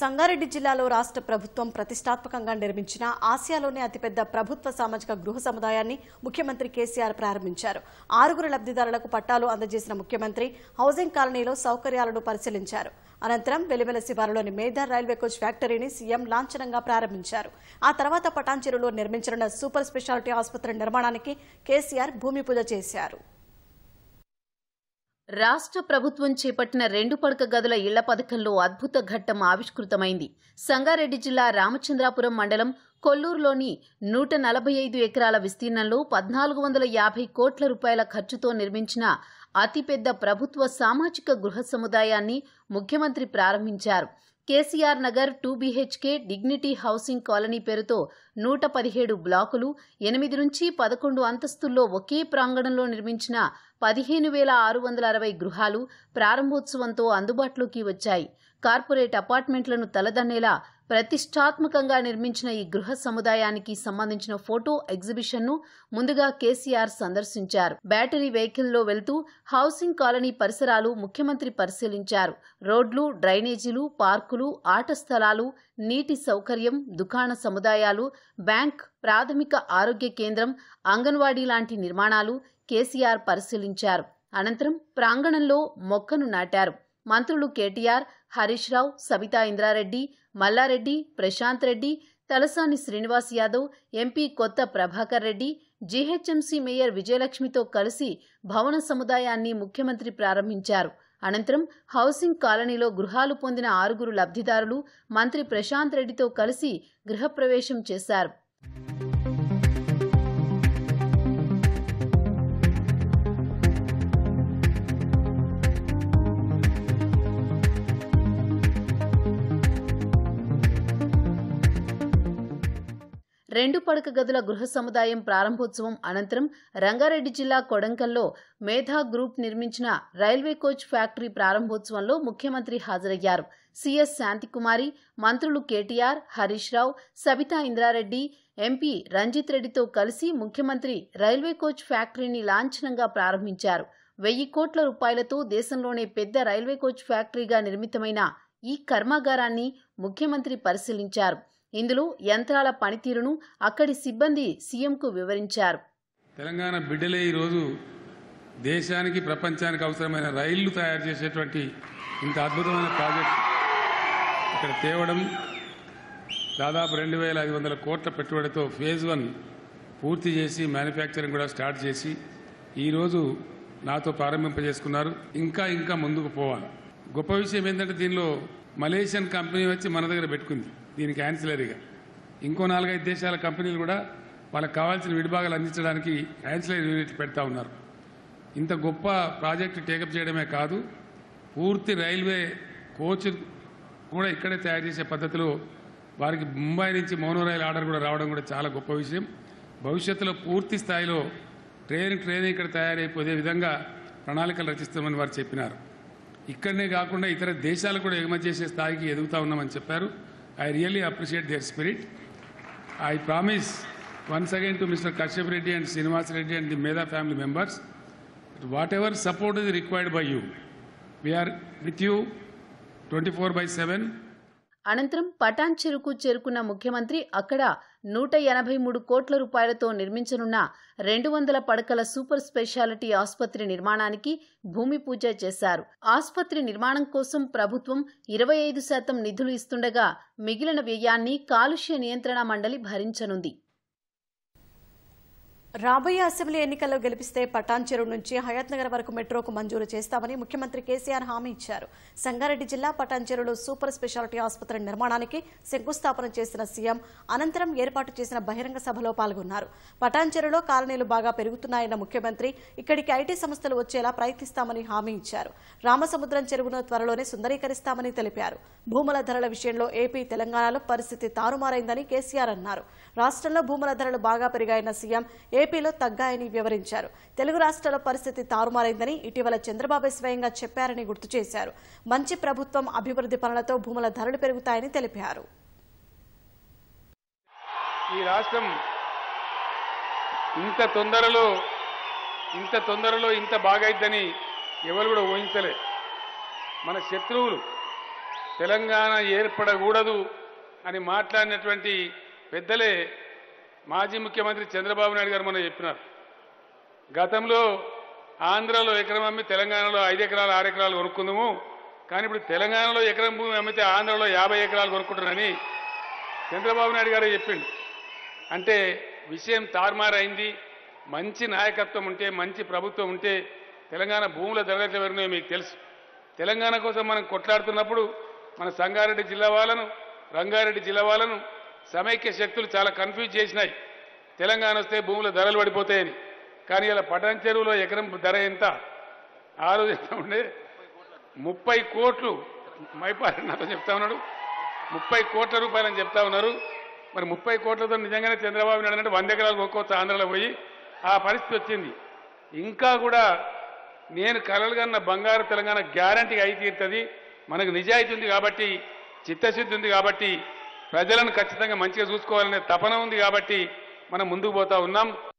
సంగారెడ్డి జిల్లాలో రాష్ట్ర ప్రభుత్వం ప్రతిష్టాత్మకంగా నిర్మించిన ఆసియాలోనే అతిపెద్ద ప్రభుత్వ సామాజిక గృహ సముదాయాన్ని ముఖ్యమంత్రి కేసీఆర్ ప్రారంభించారు ఆరుగురు లబ్దిదారులకు పట్టాలు అందజేసిన ముఖ్యమంత్రి హౌసింగ్ కాలనీలో సౌకర్యాలను పరిశీలించారు అనంతరం వెలివెల శివారులోని మేధా రైల్వే కోచ్ ఫ్యాక్టరీని సీఎం లాంఛనంగా ప్రారంభించారు ఆ తర్వాత పటాంచెరులో నిర్మించనున్న సూపర్ స్పెషాలిటీ ఆసుపత్రి నిర్మాణానికి కేసీఆర్ భూమి పూజ చేశారు రాష్ట్ర ప్రభుత్వం చేపట్టిన రెండు పడక గదుల ఇళ్ల పథకంలో అద్భుత ఘట్టం ఆవిష్కృతమైంది సంగారెడ్డి జిల్లా రామచంద్రాపురం మండలం కొల్లూరులోని నూట నలభై ఐదు ఎకరాల విస్తీర్ణంలో పద్నాలుగు వందల యాభై కోట్ల రూపాయల ఖర్చుతో నిర్మించిన అతిపెద్ద ప్రభుత్వ సామాజిక గృహ సముదాయాన్ని ముఖ్యమంత్రి ప్రారంభించారు KCR Nagar two BHK dignity housing colony పేరుతో నూట పదిహేడు బ్లాకులు ఎనిమిది నుంచి పదకొండు అంతస్తుల్లో ఒకే ప్రాంగణంలో నిర్మించిన పదిహేను వేల ఆరు వందల అరవై గృహాలు ప్రారంభోత్సవంతో అందుబాటులోకి వచ్చాయి కార్పొరేట్ అపార్ట్మెంట్లను తలదన్నేలా ప్రతిష్టాత్మకంగా నిర్మించిన ఈ గృహ సముదాయానికి సంబంధించిన ఫోటో ఎగ్జిబిషన్ను ముందుగా కేసీఆర్ సందర్శించారు బ్యాటరీ వెహికల్లో వెళ్తూ హౌసింగ్ కాలనీ పరిసరాలు ముఖ్యమంత్రి పరిశీలించారు రోడ్లు డ్రైనేజీలు పార్కులు ఆట స్థలాలు నీటి సౌకర్యం దుకాణ సముదాయాలు బ్యాంక్ ప్రాథమిక ఆరోగ్య కేంద్రం అంగన్వాడీ లాంటి నిర్మాణాలు కేసీఆర్ పరిశీలించారు అనంతరం ప్రాంగణంలో మొక్కను నాటారు మంత్రులు KTR Harish Rao Sabitha Indra Reddy Malla Reddy Prashanth Reddy Talasani Srinivas Yadav MP Kotha Prabhakar Reddy GHMC mayor విజయలక్ష్మితో కలిసి భవన సముదాయాన్ని ముఖ్యమంత్రి ప్రారంభించారు అనంతరం హౌసింగ్ కాలనీలో గృహాలు పొందిన ఆరుగురు లబ్ధిదారులు మంత్రి ప్రశాంత్ రెడ్డితో కలిసి గృహప్రవేశం చేశారు రెండు పడక గదుల గృహ సముదాయం ప్రారంభోత్సవం అనంతరం రంగారెడ్డి జిల్లా కొడంకల్లో మేధా గ్రూప్ నిర్మించిన రైల్వే కోచ్ ఫ్యాక్టరీ ప్రారంభోత్సవంలో ముఖ్యమంత్రి హాజరయ్యారు సిఎస్ శాంతికుమారి మంత్రులు కేటీఆర్ హరీష్ రావు సబితా ఇంద్రారెడ్డి ఎంపీ రంజిత్ రెడ్డితో కలిసి ముఖ్యమంత్రి రైల్వే కోచ్ ఫ్యాక్టరీని లాంఛనంగా ప్రారంభించారు వెయ్యి కోట్ల రూపాయలతో దేశంలోనే పెద్ద రైల్వే కోచ్ ఫ్యాక్టరీగా నిర్మితమైన ఈ కర్మాగారాన్ని ముఖ్యమంత్రి పరిశీలించారు ఇందులో యంత్రాల పనితీరును అక్కడి సిబ్బంది సీఎంకు వివరించారు తెలంగాణ బిడ్డలే ఈరోజు దేశానికి ప్రపంచానికి అవసరమైన రైళ్లు తయారు చేసేటువంటి ఇంత అద్భుతమైన ప్రాజెక్ట్ ఇక్కడ తేవడం దాదాపు రెండు వేల ఐదు వందల కోట్ల పెట్టుబడితో ఫేజ్ వన్ పూర్తి చేసి మ్యానుఫ్యాక్చరింగ్ కూడా స్టార్ట్ చేసి ఈరోజు నాతో ప్రారంభింపజేసుకున్నారు ఇంకా ఇంకా ముందుకు పోవాలి గొప్ప విషయం ఏంటంటే దీనిలో మలేషియన్ కంపెనీ వచ్చి మన దగ్గర పెట్టుకుంది దీనికి యాన్సిలరీగా ఇంకో నాలుగైదు దేశాల కంపెనీలు కూడా వాళ్ళకి కావాల్సిన విడిభాగాలు అందించడానికి యాన్సిలరీ యూనిట్ పెడతా ఉన్నారు ఇంత గొప్ప ప్రాజెక్టు టేకప్ చేయడమే కాదు పూర్తి రైల్వే కోచ్ కూడా ఇక్కడే తయారు చేసే పద్ధతిలో వారికి ముంబై నుంచి మోనో రైల్ ఆర్డర్ కూడా రావడం కూడా చాలా గొప్ప విషయం భవిష్యత్తులో పూర్తి స్థాయిలో ట్రైన్ ట్రైన్ ఇక్కడ తయారైపోయే విధంగా ప్రణాళికలు రచిస్తామని వారు చెప్పినారు ఇక్కడనే కాకుండా ఇతర దేశాలు కూడా ఎగుమతి చేసే స్థాయికి ఎదుగుతా ఉన్నామని చెప్పారు I really appreciate their spirit. I promise once again to Mr. Kashyap Reddy and Srinivas Reddy and the Mehta family members, whatever support is required by you, we are with you 24 by 7 అనంతరం పటాన్ చెరుకు చేరుకున్న ముఖ్యమంత్రి అక్కడ నూట ఎనభై మూడు కోట్ల రూపాయలతో నిర్మించనున్న రెండు వందల పడకల సూపర్ స్పెషాలిటీ ఆసుపత్రి నిర్మాణానికి భూమి పూజ చేశారు ఆసుపత్రి నిర్మాణం కోసం ప్రభుత్వం ఇరవై ఐదు శాతం నిధులు ఇస్తుండగా మిగిలిన వ్యయాన్ని కాలుష్య నియంత్రణ మండలి భరించనుంది రాబోయే అసెంబ్లీ ఎన్నికల్లో గెలిపిస్తే పటాన్ చెరువు నుంచి హయాత్ నగర్ వరకు మెట్రోకు మంజూరు చేస్తామని ముఖ్యమంత్రి కేసీఆర్ హామీ ఇచ్చారు సంగారెడ్డి జిల్లా పటాన్ చెరువులో సూపర్ స్పెషాలిటీ ఆసుపత్రి నిర్మాణానికి శంకుస్థాపన చేసిన సీఎం అనంతరం ఏర్పాటు చేసిన బహిరంగ సభలో పాల్గొన్నారు పటాన్ చెరువులో కాలనీలు బాగా పెరుగుతున్నాయన్న ముఖ్యమంత్రి ఇక్కడికి ఐటీ సంస్థలు వచ్చేలా ప్రయత్నిస్తామని హామీ ఇచ్చారు రామసముద్రం చెరువును త్వరలోనే సుందరీకరిస్తామని తెలిపారు భూముల ధరల విషయంలో ఏపీ తెలంగాణలో పరిస్థితి తారుమారైందని కేసీఆర్ అన్నారు రాష్ట్రంలో భూముల ధరలు బాగా పెరిగాయన్న సీఎం ఏపీలో తగ్గాయని వివరించారు తెలుగు రాష్ట్రాల పరిస్థితి తారుమారైందని ఇటీవల చంద్రబాబు స్వయంగా చెప్పారని గుర్తు చేశారు మంచి ప్రభుత్వం అభివృద్ధి పనులతో భూముల ధరలు పెరుగుతాయని తెలిపారు ఈ రాష్ట్రం ఇంత తొందరలో ఇంత తొందరలో ఇంత బాగైద్దని ఎవరు కూడా ఊహించలే మన శత్రువులు తెలంగాణ ఏర్పడకూడదు అని మాట్లాడినటువంటి పెద్దలే మాజీ ముఖ్యమంత్రి చంద్రబాబు నాయుడు గారు మొన్న చెప్పినారు గతంలో ఆంధ్రలో ఎకరం అమ్మి తెలంగాణలో ఐదు ఎకరాలు ఆరు ఎకరాలు కొనుక్కుందాము కానీ ఇప్పుడు తెలంగాణలో ఎకరం భూమి అమ్మితే ఆంధ్రలో యాభై ఎకరాలు కొనుక్కుంటున్నారని చంద్రబాబు నాయుడు గారు చెప్పిండు అంటే విషయం తారుమారైంది మంచి నాయకత్వం ఉంటే మంచి ప్రభుత్వం ఉంటే తెలంగాణ భూముల ధరలు ఎవరినో మీకు తెలుసు తెలంగాణ కోసం మనం కొట్లాడుతున్నప్పుడు మన సంగారెడ్డి జిల్లా వాళ్ళను రంగారెడ్డి జిల్లా వాళ్ళను సమైక్య శక్తులు చాలా కన్ఫ్యూజ్ చేసినాయి తెలంగాణ వస్తే భూముల ధరలు పడిపోతాయని కానీ ఇలా పటాన్ చెరువులో ఎకరం ధర ఎంత ఆలోచిస్తా ఉండే ముప్పై కోట్లు మైపారి నాతో చెప్తా ఉన్నాడు ముప్పై కోట్ల రూపాయలని చెప్తా ఉన్నారు మరి ముప్పై కోట్లతో నిజంగానే చంద్రబాబు నాయుడు అంటే వంద ఎకరాలు ఒక్కో ఆంధ్రలో పోయి ఆ పరిస్థితి వచ్చింది ఇంకా కూడా నేను కలలుగన్న బంగారు తెలంగాణ గ్యారంటీ అయి తీరుతుంది మనకు నిజాయితీ ఉంది కాబట్టి చిత్తశుద్ధి ఉంది కాబట్టి ప్రజలను ఖచ్చితంగా మంచిగా చూసుకోవాలనే తపన ఉంది కాబట్టి మనం ముందుకు పోతా ఉన్నాం